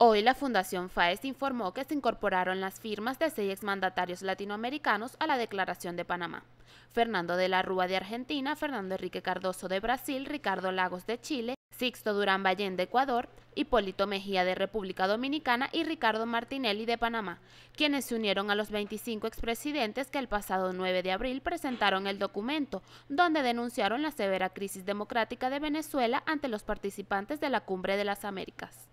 Hoy la Fundación FAES informó que se incorporaron las firmas de seis exmandatarios latinoamericanos a la Declaración de Panamá. Fernando de la Rúa de Argentina, Fernando Enrique Cardoso de Brasil, Ricardo Lagos de Chile, Sixto Durán Ballén de Ecuador, Hipólito Mejía de República Dominicana y Ricardo Martinelli de Panamá, quienes se unieron a los 25 expresidentes que el pasado 9 de abril presentaron el documento, donde denunciaron la severa crisis democrática de Venezuela ante los participantes de la Cumbre de las Américas.